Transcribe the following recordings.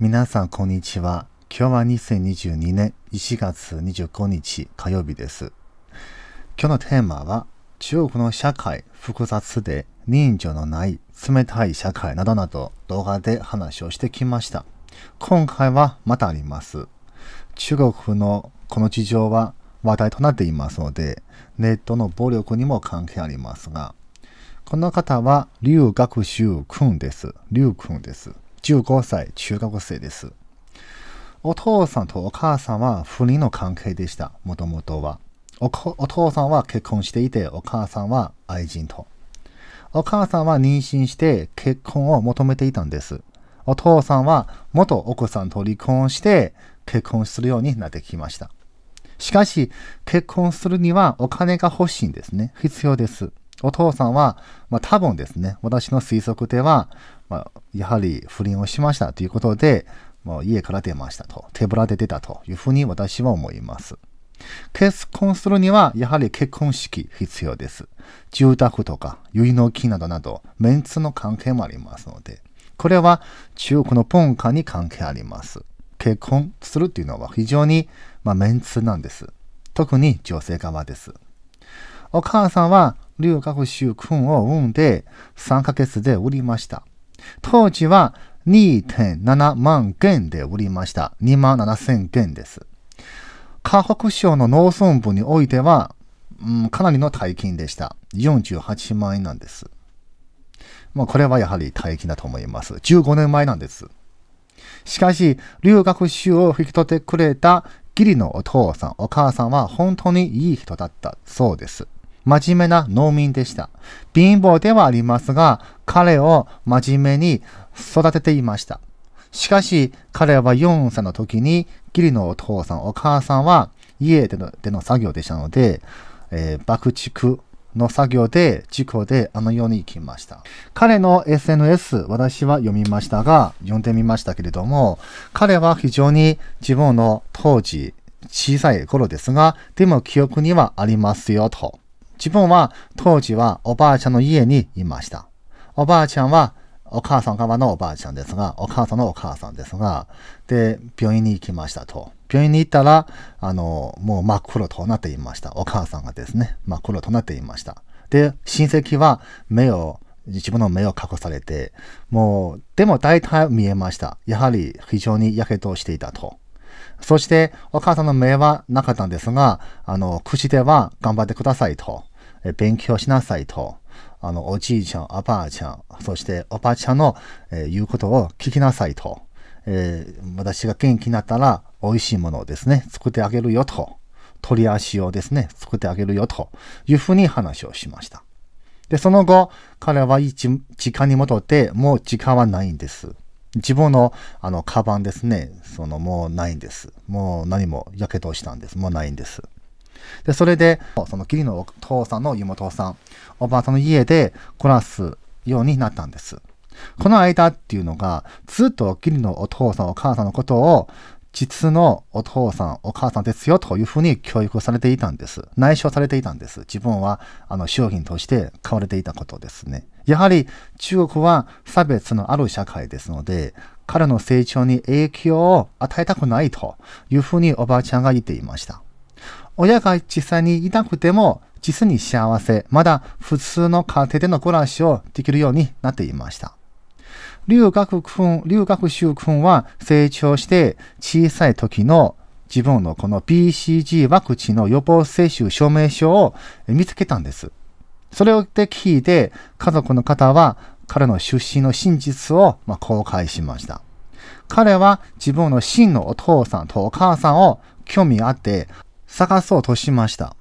皆さん、こんにちは。今日は2022年1月25日火曜日です。今日のテーマは、中国の社会複雑で人情のない冷たい社会などなど動画で話をしてきました。今回はまたあります。中国のこの事情は話題となっていますので、ネットの暴力にも関係ありますが、この方は、劉学習君です。劉君です。15歳、中学生です。お父さんとお母さんは不倫の関係でした、もともとはお。お父さんは結婚していて、お母さんは愛人と。お母さんは妊娠して結婚を求めていたんです。お父さんは元奥さんと離婚して結婚するようになってきました。しかし、結婚するにはお金が欲しいんですね。必要です。お父さんは、まあ、多分ですね、私の推測では、まあ、やはり不倫をしましたということで、まあ、家から出ましたと、手ぶらで出たというふうに私は思います。結婚するには、やはり結婚式必要です。住宅とか、結納金などなど、メンツの関係もありますので、これは中国の文化に関係あります。結婚するというのは非常に、まあ、メンツなんです。特に女性側です。お母さんは留学習君を産んで3ヶ月で売りました。当時は2.7万件で売りました。2万7千件です。河北省の農村部においては、うん、かなりの大金でした。48万円なんです。まあ、これはやはり大金だと思います。15年前なんです。しかし、留学習を引き取ってくれた義理のお父さん、お母さんは本当にいい人だったそうです。真面目な農民でした。貧乏ではありますが、彼を真面目に育てていました。しかし、彼は4歳の時に、義理のお父さん、お母さんは家でのでの作業でしたので、えー、爆竹の作業で事故であの世に行きました。彼の SNS、私は読みましたが、読んでみましたけれども、彼は非常に自分の当時、小さい頃ですが、でも記憶にはありますよと。自分は当時はおばあちゃんの家にいました。おばあちゃんはお母さん側のおばあちゃんですが、お母さんのお母さんですが、で、病院に行きましたと。病院に行ったら、あの、もう真っ黒となっていました。お母さんがですね、真っ黒となっていました。で、親戚は目を、自分の目を隠されて、もう、でも大体見えました。やはり非常に火傷していたと。そして、お母さんの目はなかったんですが、あの、口では頑張ってくださいと。勉強しなさいと、あの、おじいちゃん、おばあちゃん、そしておばあちゃんの、えー、言うことを聞きなさいと、えー、私が元気になったら美味しいものをですね、作ってあげるよと、取り足をですね、作ってあげるよというふうに話をしました。で、その後、彼は一時間に戻って、もう時間はないんです。自分の、あの、カバンですね、その、もうないんです。もう何も、やけどしたんです。もうないんです。で、それで、その義理のお父さんの妹さん、おばあさんの家で暮らすようになったんです。この間っていうのが、ずっと義理のお父さんお母さんのことを、実のお父さんお母さんですよというふうに教育されていたんです。内緒されていたんです。自分は、あの、商品として買われていたことですね。やはり中国は差別のある社会ですので、彼の成長に影響を与えたくないというふうにおばあちゃんが言っていました。親が実際にいなくても実に幸せ、まだ普通の家庭での暮らしをできるようになっていました。留学ん、留学習君は成長して小さい時の自分のこの BCG ワクチンの予防接種証明書を見つけたんです。それをで聞いて家族の方は彼の出身の真実をま公開しました。彼は自分の真のお父さんとお母さんを興味あって探そうとしました。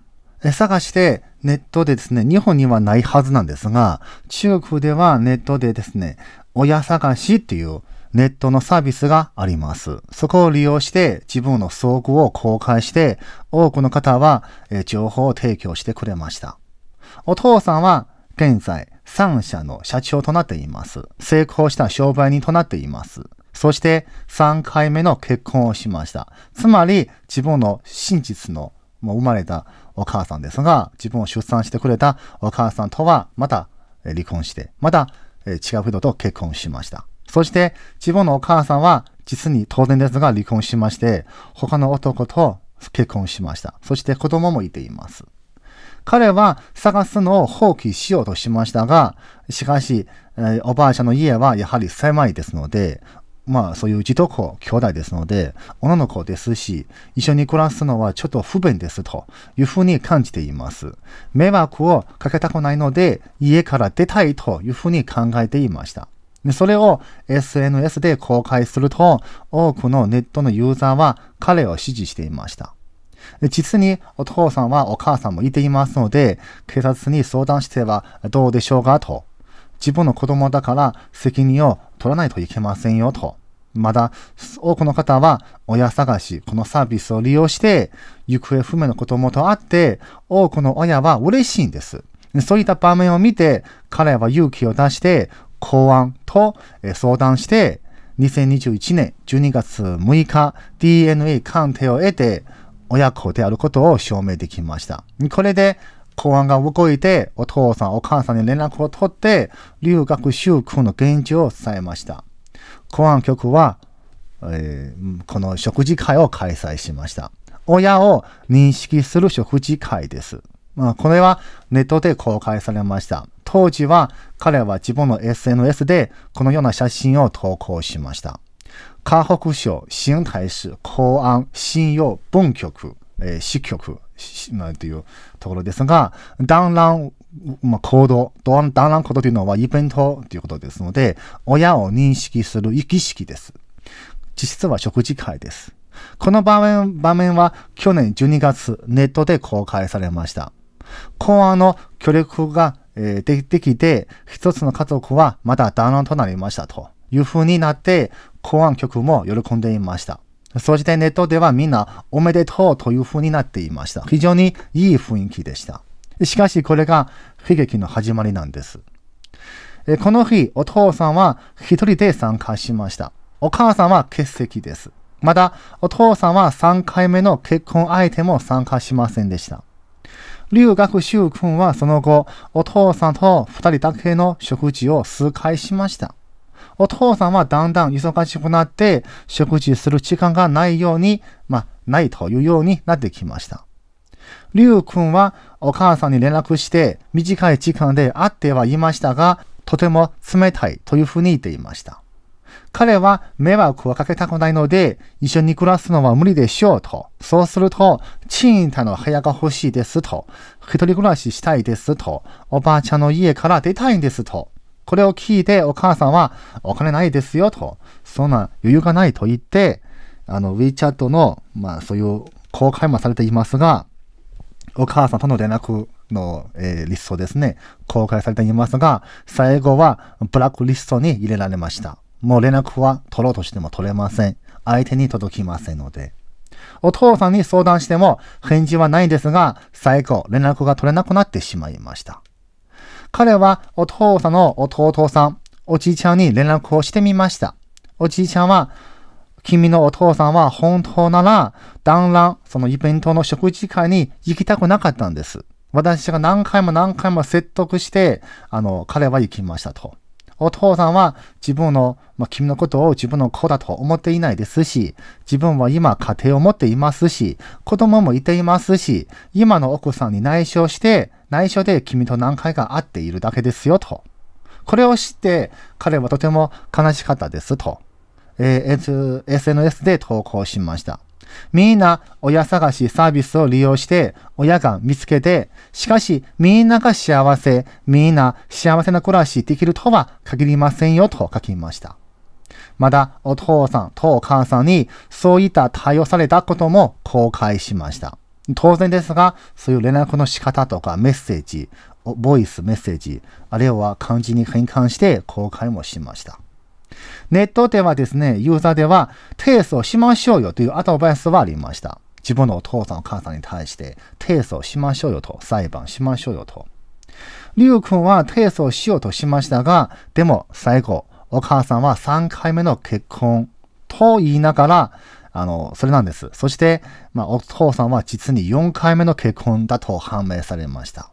探してネットでですね、日本にはないはずなんですが、中国ではネットでですね、親探しっていうネットのサービスがあります。そこを利用して自分の倉庫を公開して、多くの方は情報を提供してくれました。お父さんは現在3社の社長となっています。成功した商売人となっています。そして3回目の結婚をしました。つまり、自分の真実の生まれたお母さんですが、自分を出産してくれたお母さんとはまた離婚して、また違う人と結婚しました。そして自分のお母さんは実に当然ですが離婚しまして、他の男と結婚しました。そして子供もいています。彼は探すのを放棄しようとしましたが、しかし、えー、おばあちゃんの家はやはり狭いですので、まあそういう自とこ兄弟ですので、女の子ですし、一緒に暮らすのはちょっと不便ですというふうに感じています。迷惑をかけたくないので、家から出たいというふうに考えていました。それを SNS で公開すると、多くのネットのユーザーは彼を支持していました。実にお父さんはお母さんもいていますので、警察に相談してはどうでしょうかと自分の子供だから責任を取らないといけませんよと。まだ、多くの方は親探し、このサービスを利用して、行方不明の子供と会って、多くの親は嬉しいんです。そういった場面を見て、彼は勇気を出して、公安と相談して、2021年12月6日、DNA 鑑定を得て、親子であることを証明できました。これで、公安が動いて、お父さん、お母さんに連絡を取って、留学習君の現状を伝えました。公安局は、えー、この食事会を開催しました。親を認識する食事会です。まあ、これはネットで公開されました。当時は彼は自分の SNS でこのような写真を投稿しました。河北省新海市公安信用分局、えー、支局なんていうところですが、団らん、まあ、行動、団らん行動というのはイベントということですので、親を認識する儀式です。実質は食事会です。この場面場面は去年12月ネットで公開されました。公安の協力が、えー、できて、一つの家族はまた団らんとなりましたという風になって、公安局も喜んでいました。そしてネットではみんなおめでとうという風になっていました。非常にいい雰囲気でした。しかしこれが悲劇の始まりなんです。この日、お父さんは一人で参加しました。お母さんは欠席です。また、お父さんは3回目の結婚相手も参加しませんでした。留学習君はその後、お父さんと二人だけの食事を数回しました。お父さんはだんだん忙しくなって、食事する時間がないように、まあ、ないというようになってきました。りゅうくんはお母さんに連絡して、短い時間で会ってはいましたが、とても冷たいというふうに言っていました。彼は迷惑をかけたくないので、一緒に暮らすのは無理でしょうと。そうすると、賃貸の部屋が欲しいですと。一人暮らししたいですと。おばあちゃんの家から出たいんですと。これを聞いてお母さんは、お金ないですよと、そんな余裕がないと言って、あの、WeChat の、まあそういう公開もされていますが、お母さんとの連絡の、えー、リストですね、公開されていますが、最後はブラックリストに入れられました。もう連絡は取ろうとしても取れません。相手に届きませんので。お父さんに相談しても返事はないですが、最後連絡が取れなくなってしまいました。彼はお父さんの弟さん、おじいちゃんに連絡をしてみました。おじいちゃんは、君のお父さんは本当なら、団らん、そのイベントの食事会に行きたくなかったんです。私が何回も何回も説得して、あの、彼は行きましたと。お父さんは自分の、まあ、君のことを自分の子だと思っていないですし、自分は今家庭を持っていますし、子供もいていますし、今の奥さんに内緒して、内緒で君と何回か会っているだけですよ、と。これを知って、彼はとても悲しかったです、と。えー、SNS で投稿しました。みんな親探しサービスを利用して親が見つけて、しかしみんなが幸せ、みんな幸せな暮らしできるとは限りませんよと書きました。またお父さんとお母さんにそういった対応されたことも公開しました。当然ですが、そういう連絡の仕方とかメッセージ、ボイスメッセージ、あるいは漢字に変換して公開もしました。ネットではですね、ユーザーでは、提訴しましょうよというアドバイスはありました。自分のお父さんお母さんに対して、提訴しましょうよと、裁判しましょうよと。りゅうくんは提訴しようとしましたが、でも最後、お母さんは3回目の結婚と言いながら、あの、それなんです。そして、まあ、お父さんは実に4回目の結婚だと判明されました。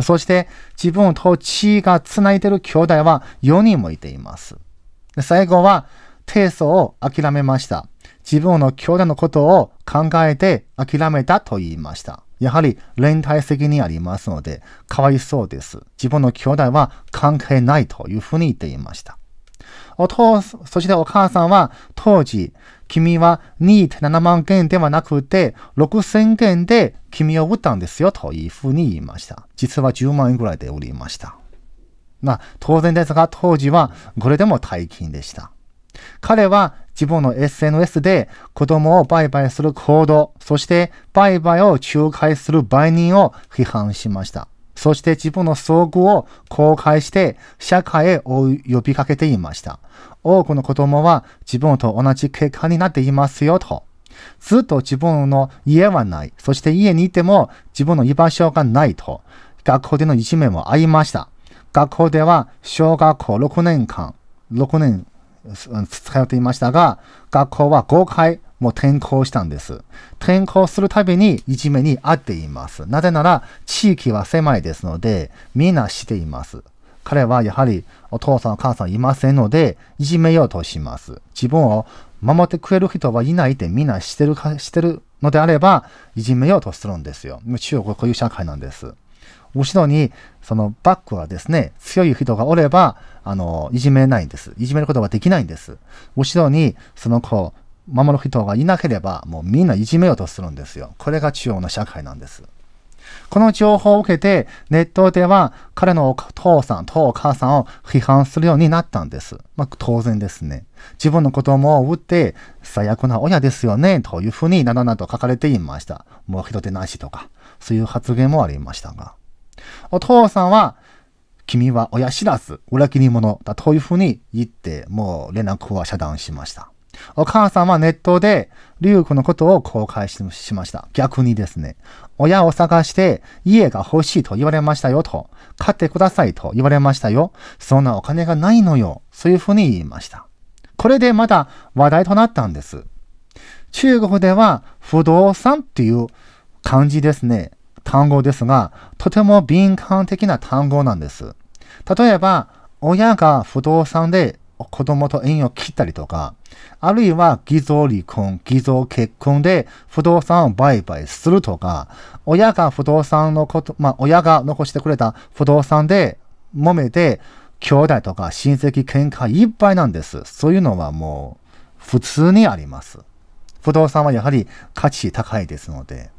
そして、自分と血が繋いでる兄弟は4人もいています。最後は、提訴を諦めました。自分の兄弟のことを考えて諦めたと言いました。やはり連帯責任ありますので、かわいそうです。自分の兄弟は関係ないというふうに言っていました。お父さん、そしてお母さんは当時、君は2.7万件ではなくて6000件で君を売ったんですよというふうに言いました。実は10万円ぐらいで売りました。まあ当然ですが当時はこれでも大金でした。彼は自分の SNS で子供を売買する行動、そして売買を仲介する売人を批判しました。そして自分の遭遇を公開して社会へ呼びかけていました。多くの子供は自分と同じ結果になっていますよと。ずっと自分の家はない。そして家にいても自分の居場所がないと。学校でのいじめもありました。学校では小学校6年間、6年、使っていましたが、学校は5回もう転校したんです。転校するたびにいじめにあっています。なぜなら地域は狭いですので、みんなしています。彼はやはりお父さんお母さんいませんので、いじめようとします。自分を守ってくれる人はいないってみんなしてるか、してるのであれば、いじめようとするんですよ。中国こういう社会なんです。後ろに、そのバックはですね、強い人がおれば、あの、いじめないんです。いじめることができないんです。後ろに、その子、守る人がいなければ、もうみんないじめようとするんですよ。これが中央の社会なんです。この情報を受けて、ネットでは彼のお父さんとお母さんを批判するようになったんです。まあ、当然ですね。自分の子供を撃って、最悪な親ですよね、というふうになどなど書かれていました。もう人手なしとか、そういう発言もありましたが。お父さんは、君は親知らず、裏切り者だというふうに言って、もう連絡は遮断しました。お母さんはネットで、リュウクのことを公開しました。逆にですね、親を探して家が欲しいと言われましたよと、買ってくださいと言われましたよ。そんなお金がないのよ。そういうふうに言いました。これでまた話題となったんです。中国では不動産っていう漢字ですね、単語ですが、とても敏感的な単語なんです。例えば、親が不動産で子供と縁を切ったりとか、あるいは偽造離婚、偽造結婚で不動産を売買するとか、親が不動産のこと、まあ親が残してくれた不動産で揉めて、兄弟とか親戚喧嘩いっぱいなんです。そういうのはもう普通にあります。不動産はやはり価値高いですので。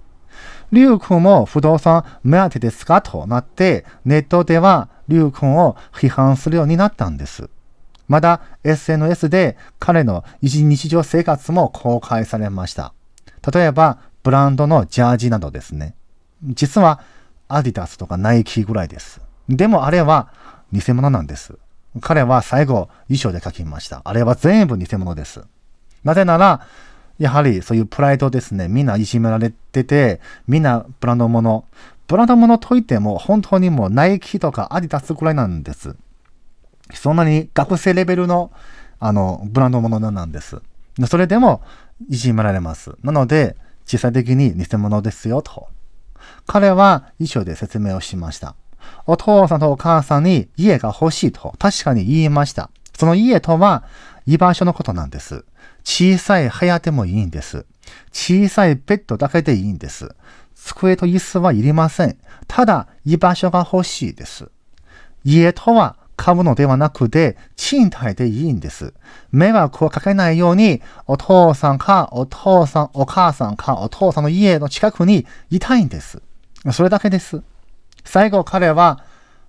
リュウ君も不動産目当てですかとなって、ネットではリュウ君を批判するようになったんです。また SNS で彼の日常生活も公開されました。例えば、ブランドのジャージなどですね。実は、アディダスとかナイキぐらいです。でもあれは偽物なんです。彼は最後、衣装で書きました。あれは全部偽物です。なぜなら、やはりそういうプライドですね、みんないじめられてて、みんなブランド物。ブランド物といっても、本当にもうナイキとかアディダスぐらいなんです。そんなに学生レベルの、あの、ブランドものなんです。それでも、いじめられます。なので、実際的に偽物ですよ、と。彼は衣装で説明をしました。お父さんとお母さんに家が欲しいと確かに言いました。その家とは居場所のことなんです。小さい部屋でもいいんです。小さいベッドだけでいいんです。机と椅子はいりません。ただ居場所が欲しいです。家とは買うのではなくて、賃貸でいいんです。迷惑をかけないように、お父さんか、お父さん、お母さんか、お父さんの家の近くにいたいんです。それだけです。最後、彼は、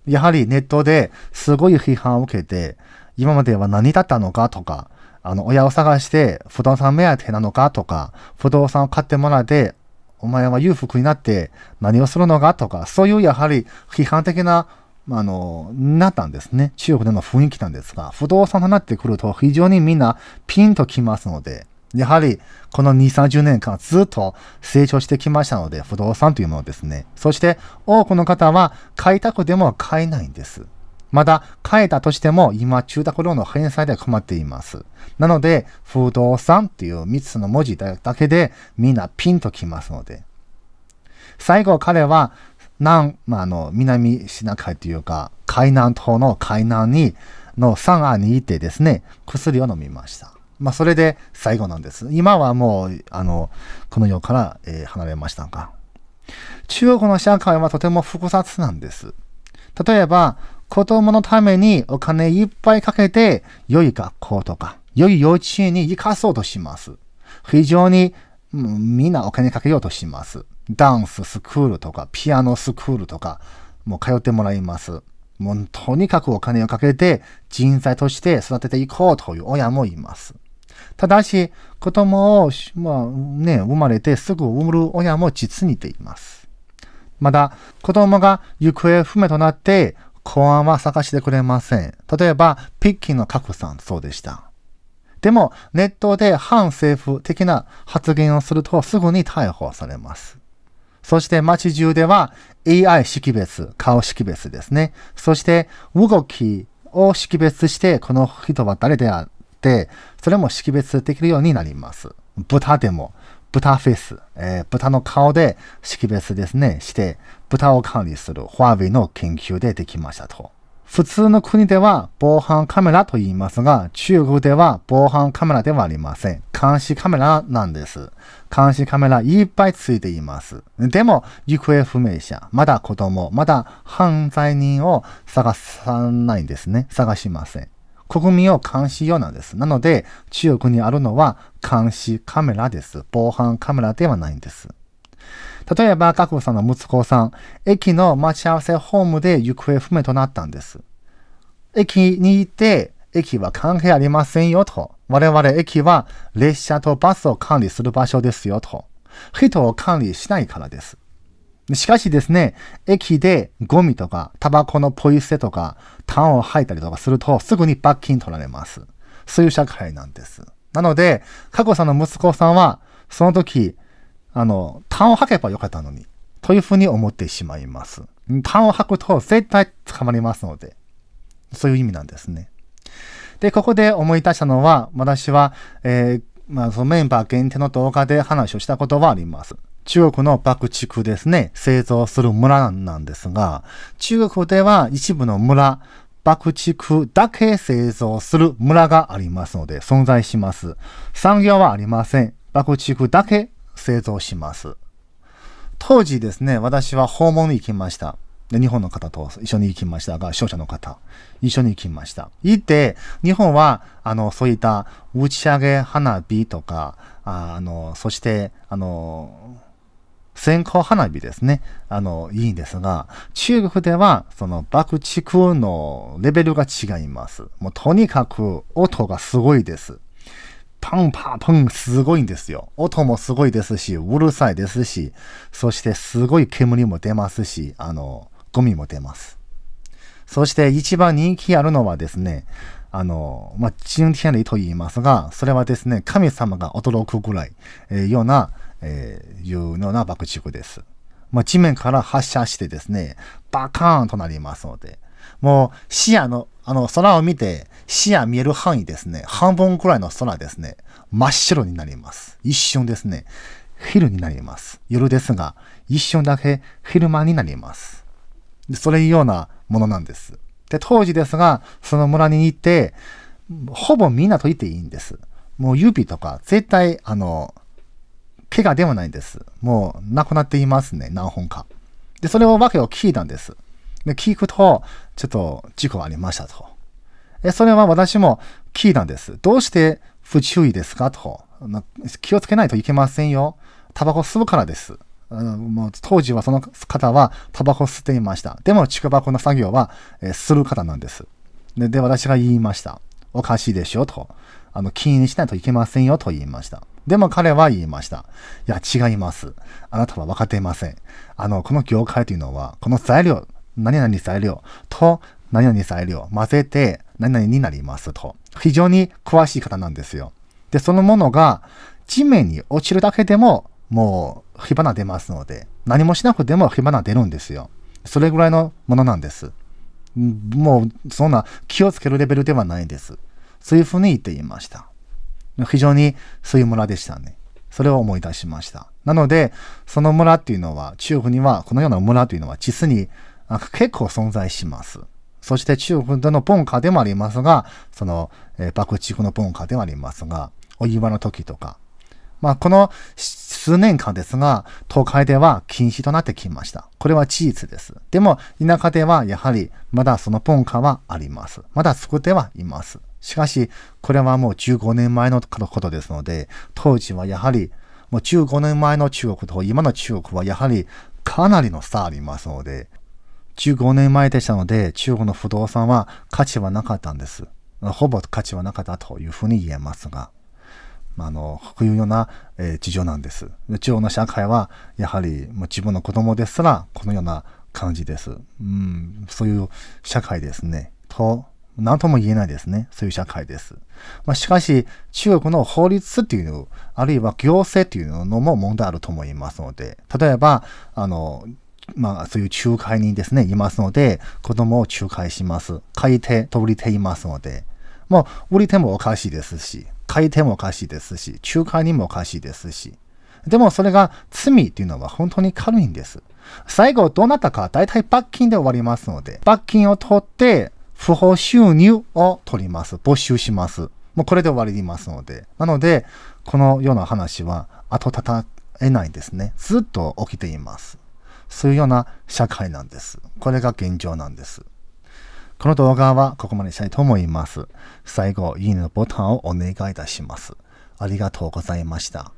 やはりネットですごい批判を受けて、今までは何だったのかとか、あの、親を探して不動産目当てなのかとか、不動産を買ってもらって、お前は裕福になって何をするのかとか、そういうやはり批判的なあの、なったんですね。中国での雰囲気なんですが、不動産となってくると非常にみんなピンときますので、やはりこの2、30年間ずっと成長してきましたので、不動産というものですね。そして多くの方は買いたくでも買えないんです。また、買えたとしても、今、中宅ローンの返済で困っています。なので、不動産っていう3つの文字だけで、みんなピンときますので。最後、彼は、南、まあ、の、南シナ海というか、海南島の海南に、の三安に行ってですね、薬を飲みました。まあ、それで最後なんです。今はもう、あの、この世から、えー、離れましたが。中国の社会はとても複雑なんです。例えば、子供のためにお金いっぱいかけて、良い学校とか、良い幼稚園に行かそうとします。非常に、みんなお金かけようとします。ダンススクールとか、ピアノスクールとか、もう通ってもらいます。もうとにかくお金をかけて人材として育てていこうという親もいます。ただし、子供を、まあね、生まれてすぐ産む親も実にています。また、子供が行方不明となって、公安は探してくれません。例えば、ピッキーの格さん、そうでした。でも、ネットで反政府的な発言をするとすぐに逮捕されます。そして街中では AI 識別、顔識別ですね。そして動きを識別して、この人は誰であって、それも識別できるようになります。豚でも、豚フェイス、えー、豚の顔で識別ですね、して、豚を管理するファーウェイの研究でできましたと。普通の国では防犯カメラと言いますが、中国では防犯カメラではありません。監視カメラなんです。監視カメラいっぱいついています。でも、行方不明者、まだ子供、まだ犯罪人を探さないんですね。探しません。国民を監視用なんです。なので、中国にあるのは監視カメラです。防犯カメラではないんです。例えば、学部さんの息子さん、駅の待ち合わせホームで行方不明となったんです。駅にいて、駅は関係ありませんよと。我々駅は列車とバスを管理する場所ですよと。人を管理しないからです。しかしですね、駅でゴミとか、タバコのポイ捨てとか、ンを吐いたりとかすると、すぐに罰金取られます。そういう社会なんです。なので、加古さんの息子さんは、その時、あの、痰を吐けばよかったのに、というふうに思ってしまいます。ンを吐くと絶対捕まりますので、そういう意味なんですね。で、ここで思い出したのは、私は、えー、まあ、そのメンバー限定の動画で話をしたことはあります。中国の爆竹ですね、製造する村なんですが、中国では一部の村、爆竹だけ製造する村がありますので、存在します。産業はありません。爆竹だけ製造します。当時ですね、私は訪問に行きました。で、日本の方と一緒に行きましたが、商社の方、一緒に行きました。行って、日本は、あの、そういった打ち上げ花火とか、ああの、そして、あの、線香花火ですね。あの、いいんですが、中国では、その爆竹のレベルが違います。もうとにかく音がすごいです。パンパンパンすごいんですよ。音もすごいですし、うるさいですし、そしてすごい煙も出ますし、あの、ゴミも出ます。そして一番人気あるのはですね、あの、まあ、人天理と言いますが、それはですね、神様が驚くぐらい、えー、ような、えー、いうような爆竹です。まあ、地面から発射してですね、バカーンとなりますので、もう視野の、あの、空を見て、視野見える範囲ですね、半分くらいの空ですね、真っ白になります。一瞬ですね、昼になります。夜ですが、一瞬だけ昼間になります。それいうようなものなんです。で、当時ですが、その村に行って、ほぼみんなと言っていいんです。もう指とか、絶対、あの、怪我ではないんです。もう、亡くなっていますね、何本か。で、それを訳を聞いたんです。で、聞くと、ちょっと事故ありましたと。え、それは私も聞いたんです。どうして不注意ですかと。気をつけないといけませんよ。タバコ吸うからです。もう当時はその方はタバコ吸っていました。でも、竹箱の作業は、えー、する方なんです。で、で私が言いました。おかしいでしょと。あの、禁にしないといけませんよと言いました。でも彼は言いました。いや、違います。あなたは分かっていません。あの、この業界というのは、この材料、何々材料と何々材料混ぜて何々になりますと。非常に詳しい方なんですよ。で、そのものが地面に落ちるだけでも、もう火花出ますので、何もしなくても火花出るんですよ。それぐらいのものなんです。もう、そんな気をつけるレベルではないです。そういうふうに言っていました。非常にそういう村でしたね。それを思い出しました。なので、その村っていうのは、中国には、このような村というのは実に結構存在します。そして中国での文化でもありますが、その、えー、爆竹の文化でもありますが、お祝いの時とか、まあ、この数年間ですが、都会では禁止となってきました。これは事実です。でも、田舎ではやはりまだその文化はあります。まだ作ってはいます。しかし、これはもう15年前のことですので、当時はやはり、もう15年前の中国と今の中国はやはりかなりの差ありますので、15年前でしたので、中国の不動産は価値はなかったんです。ほぼ価値はなかったというふうに言えますが。まあ、あのいうような、えー、事情なんです。中央の社会はやはりもう自分の子供ですらこのような感じです。うん、そういう社会ですね。と何とも言えないですね。そういう社会です。まあ、しかし、中国の法律っていうの、あるいは行政っていうのも問題あると思いますので、例えば、あの、まあ、そういう仲介人ですね、いますので、子供を仲介します。買い手と売り手いますので、もう売り手もおかしいですし、買手もおかしいですし、中間にもおかしいですし。でもそれが罪っていうのは本当に軽いんです。最後どうなったか大体罰金で終わりますので、罰金を取って不法収入を取ります。没収します。もうこれで終わりますので。なので、このような話は後立たえないんですね。ずっと起きています。そういうような社会なんです。これが現状なんです。この動画はここまでしたいと思います。最後、いいねのボタンをお願いいたします。ありがとうございました。